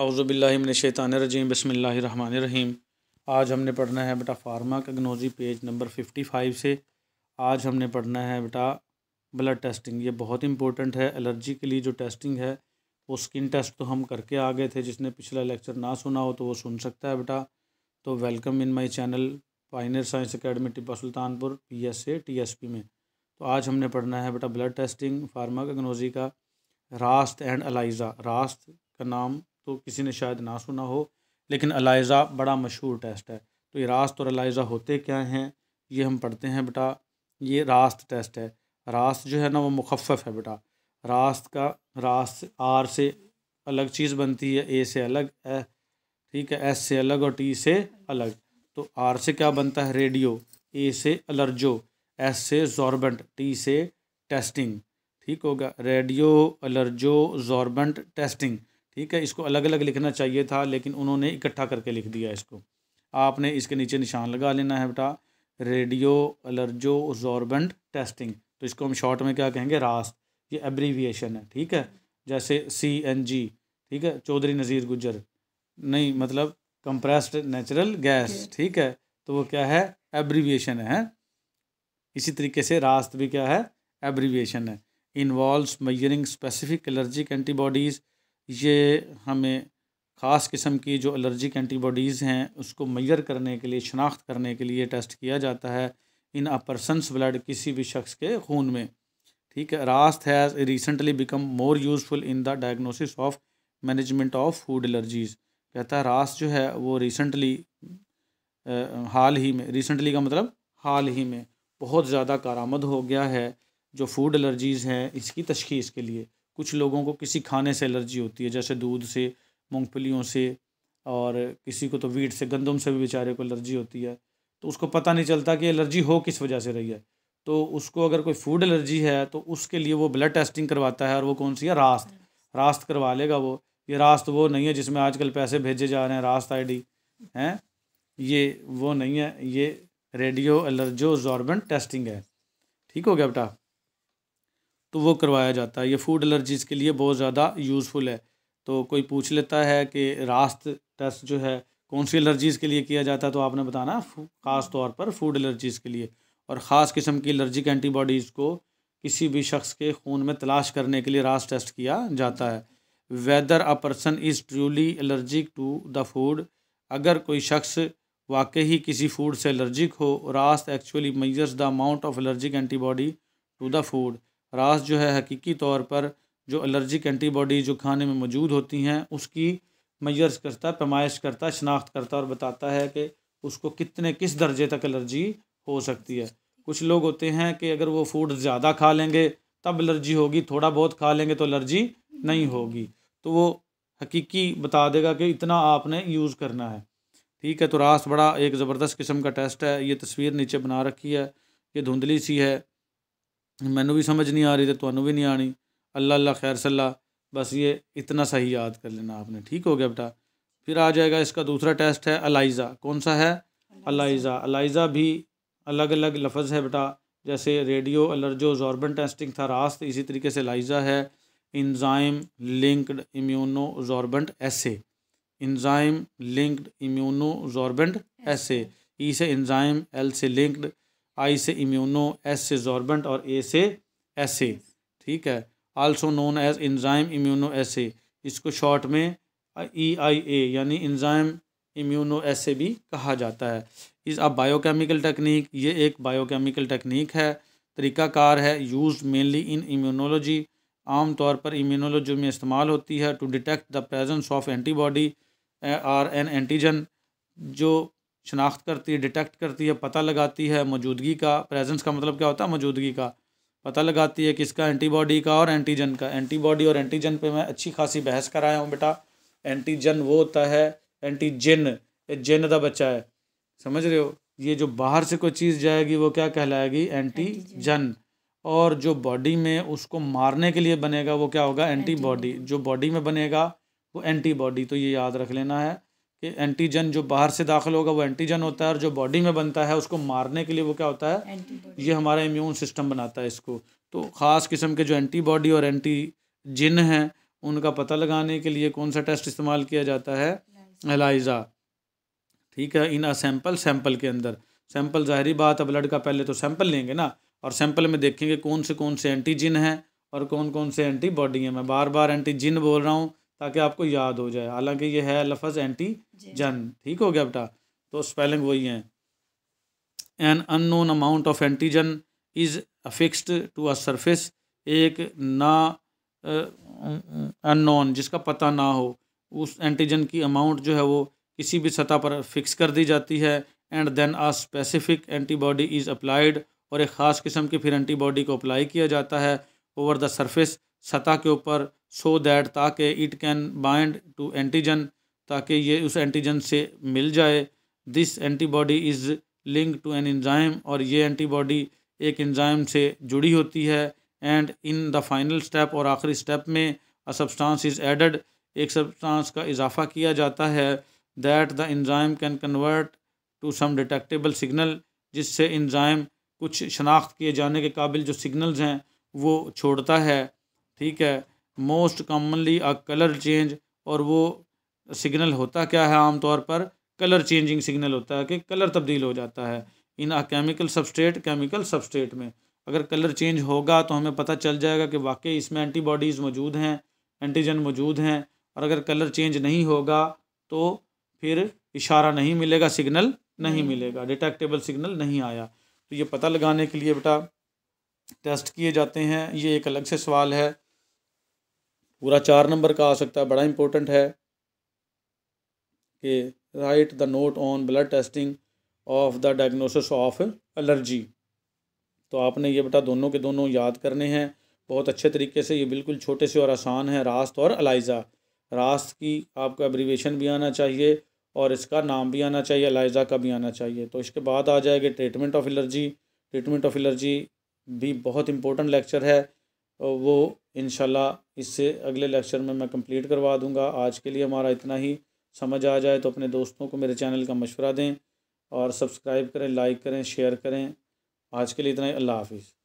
अवज़बिल्लिमिनशैतानरजीम बसमीम आज हमने पढ़ना है बेटा pharmacognosy page number fifty five से आज हमने पढ़ना है बेटा ब्लड टेस्टिंग ये बहुत इंपॉर्टेंट है एलर्जी के लिए जो टेस्टिंग है वो स्किन टेस्ट तो हम करके आ गए थे जिसने पिछला लेक्चर ना सुना हो तो वो सुन सकता है बेटा तो welcome in my channel pioneer science academy टिप्पा Sultanpur P S A T S P में तो आज हमने पढ़ना है बेटा ब्लड टेस्टिंग फार्मा कग्नोजी का रास्त एंड अलाइजा रास्त का नाम तो किसी ने शायद ना सुना हो लेकिन अलाइज़ा बड़ा मशहूर टेस्ट है तो ये रास्त और अलाइज़ा होते क्या हैं ये हम पढ़ते हैं बेटा ये रास्त टेस्ट है रास्त जो है ना वो मुखफ़ है बेटा रास्त का रास्त आर से अलग चीज़ बनती है ए से अलग ए ठीक है एस से अलग और टी से अलग तो आर से क्या बनता है रेडियो ए से अलर्जो एस से जॉर्बेंट टी से टेस्टिंग ठीक होगा रेडियो अलर्जो जॉर्बेंट टेस्टिंग ठीक है इसको अलग अलग लिखना चाहिए था लेकिन उन्होंने इकट्ठा करके लिख दिया इसको आपने इसके नीचे निशान लगा लेना है बेटा रेडियो अलर्जो जोरबेंट टेस्टिंग तो इसको हम शॉर्ट में क्या कहेंगे रास्त ये एब्रीविएशन है ठीक है जैसे सी एन जी ठीक है चौधरी नज़ीर गुजर नहीं मतलब कंप्रेस्ड नेचुरल गैस ठीक है तो वो क्या है एब्रीविएशन है इसी तरीके से रास्त भी क्या है एब्रीविएशन है involve measuring specific allergic antibodies ये हमें ख़ास किस्म की जो एलर्जिक एंटीबॉडीज़ हैं उसको मैयर करने के लिए शनाख्त करने के लिए टेस्ट किया जाता है इन अ पर्सनस ब्लड किसी भी शख्स के खून में ठीक है RAST has recently become more useful in the diagnosis of management of food allergies कहता है रास जो है वो रिसेंटली हाल ही में रिसेंटली का मतलब हाल ही में बहुत ज़्यादा कारामद हो गया है जो फूड एलर्जीज़ हैं इसकी तशखीस के लिए कुछ लोगों को किसी खाने से एलर्जी होती है जैसे दूध से मूँगफलियों से और किसी को तो वीट से गंदम से भी बेचारे को एलर्जी होती है तो उसको पता नहीं चलता कि एलर्जी हो किस वजह से रही है तो उसको अगर कोई फूड एलर्जी है तो उसके लिए वो ब्लड टेस्टिंग करवाता है और वो कौन सी है रास्त रास्त करवा लेगा वो ये रास्त वो नहीं है जिसमें आजकल पैसे भेजे जा रहे हैं रास्त आईडी हैं ये वो नहीं है ये रेडियो एलर्जो जॉर्बन टेस्टिंग है ठीक हो गया बेटा तो वो करवाया जाता है ये फूड एलर्जीज़ के लिए बहुत ज़्यादा यूज़फुल है तो कोई पूछ लेता है कि रास्त टेस्ट जो है कौन सी एलर्जीज़ के लिए किया जाता है तो आपने बताना ख़ास तौर पर फूड एलर्जीज़ के लिए और ख़ास किस्म की एलर्जिक एंटीबॉडीज़ को किसी भी शख्स के खून में तलाश करने के लिए रास टेस्ट किया जाता है whether a person is truly allergic to the food अगर कोई शख्स वाकई ही किसी फूड से एलर्जिक हो RAST actually measures the amount of allergic antibody to the food RAST जो है हकीकी तौर पर जो एलर्जिक एंटीबॉडी जो खाने में मौजूद होती हैं उसकी मैर्स करता पैमाइश करता शनाख्त करता और बताता है कि उसको कितने किस दर्जे तक एलर्जी हो सकती है कुछ लोग होते हैं कि अगर वो फूड ज़्यादा खा लेंगे तब एलर्जी होगी थोड़ा बहुत खा लेंगे तो एलर्जी नहीं होगी तो वो हकीकी बता देगा कि इतना आपने यूज़ करना है ठीक है तो रास बड़ा एक ज़बरदस्त किस्म का टेस्ट है ये तस्वीर नीचे बना रखी है ये धुंधली सी है मैं भी समझ नहीं आ रही तो थानू भी नहीं आनी अल्लाह अल्लाह खैर सल्ला बस ये इतना सही याद कर लेना आपने ठीक हो गया बेटा फिर आ जाएगा इसका दूसरा टेस्ट है अलाइज़ा कौन सा है अलाइज़ा अलाइज़ा भी अलग अलग लफ्ज़ है बेटा जैसे रेडियो अलर्जो जॉर्बन टेस्टिंग था रास्त इसी तरीके से लाइजा है इंजाइम लिंक्ड इम्यूनो जॉर्बेंट ऐसे enzyme linked immuno जॉर्बेंट assay E से इंजाइम एल से लिंक्ड आई से इम्यूनो एस से जॉर्बेंट और ए से ऐसे ठीक है also known as enzyme immuno assay इसको शॉर्ट में ई आई ए यानी इंजाइम इम्यूनो एसे भी कहा जाता है इस अब बायोकेमिकल टेक्निक ये एक बायोकेमिकल टेक्निक है तरीकाकार है यूज मेनली इन इम्यूनोलॉजी आम तौर पर इम्यूनोलॉजी में इस्तेमाल होती है to detect the presence of antibody or an antigen जो शनाख्त करती है डिटेक्ट करती है पता लगाती है मौजूदगी का प्रेजेंस का मतलब क्या होता है मौजूदगी का पता लगाती है किसका एंटीबॉडी का और एंटीजन का एंटीबॉडी और एंटीजन पे मैं अच्छी खासी बहस कराया हूँ बेटा एंटीजन वो होता है एंटीजिन जिन का बच्चा है समझ रहे हो ये जो बाहर से कोई चीज़ जाएगी वो क्या कहलाएगी एंटीजन और जो बॉडी में उसको मारने के लिए बनेगा वो क्या होगा एंटीबॉडी जो बॉडी में बनेगा वो एंटीबॉडी तो ये याद रख लेना है कि एंटीजन जो बाहर से दाखिल होगा वो एंटीजन होता है और जो बॉडी में बनता है उसको मारने के लिए वो क्या होता है ये हमारा इम्यून सिस्टम बनाता है इसको तो ख़ास किस्म के जो एंटीबॉडी और एंटीजिन हैं उनका पता लगाने के लिए कौन सा टेस्ट इस्तेमाल किया जाता है एलाइजा ठीक है इन अ सैंपल सैंपल के अंदर सैंपल ज़ाहरी बात है ब्लड का पहले तो सैंपल लेंगे ना और सैंपल में देखेंगे कौन से कौन से एंटीजिन हैं और कौन कौन से एंटीबॉडी हैं मैं बार बार एंटीजिन बोल रहा हूँ ताकि आपको याद हो जाए हालांकि ये है लफज एंटी जन ठीक हो गया बेटा तो स्पेलिंग वही है an unknown amount of antigen is affixed to a surface एक ना अननोन जिसका पता ना हो उस एंटीजन की अमाउंट जो है वो किसी भी सतह पर फिक्स कर दी जाती है and then a specific antibody is applied और एक ख़ास किस्म की फिर एंटीबॉडी को अप्लाई किया जाता है ओवर द सरफेस सतह के ऊपर सो दैट ताकि it can bind to antigen ताकि ये उस एंटीजन से मिल जाए this antibody is link to an enzyme और ये एंटीबॉडी एक इंजाइम से जुड़ी होती है and in the final step और आखिरी स्टेप में अ सब्सटेंस इज़ एडेड एक सब्सटेंस का इजाफा किया जाता है that the enzyme can convert to some detectable signal जिससे इंजाइम कुछ शनाख्त किए जाने के काबिल जो सिग्नल्स हैं वो छोड़ता है ठीक है most commonly a colour change और वो सिग्नल होता क्या है आमतौर पर कलर चेंजिंग सिग्नल होता है कि कलर तब्दील हो जाता है in a chemical substrate chemical substrate में अगर कलर चेंज होगा तो हमें पता चल जाएगा कि वाकई इसमें एंटीबॉडीज़ मौजूद हैं एंटीजन मौजूद हैं और अगर कलर चेंज नहीं होगा तो फिर इशारा नहीं मिलेगा सिग्नल नहीं हम्म। मिलेगा डिटेक्टेबल सिग्नल नहीं आया तो ये पता लगाने के लिए बेटा टेस्ट किए जाते हैं ये एक अलग से सवाल है पूरा चार नंबर का आ सकता है बड़ा इंपॉर्टेंट है कि write the note on blood testing of the diagnosis of allergy तो आपने ये बेटा दोनों के दोनों याद करने हैं बहुत अच्छे तरीके से ये बिल्कुल छोटे से और आसान है रास्त और अलाइजा रास्त की आपका एब्रीवेशन भी आना चाहिए और इसका नाम भी आना चाहिए अलाइजा का भी आना चाहिए तो इसके बाद आ जाएगा treatment of allergy treatment of allergy भी बहुत इंपॉर्टेंट लेक्चर है वो इन इससे अगले लेक्चर में मैं कंप्लीट करवा दूँगा आज के लिए हमारा इतना ही समझ आ जाए तो अपने दोस्तों को मेरे चैनल का मशवरा दें और सब्सक्राइब करें लाइक करें शेयर करें आज के लिए इतना ही अल्लाह हाफिज़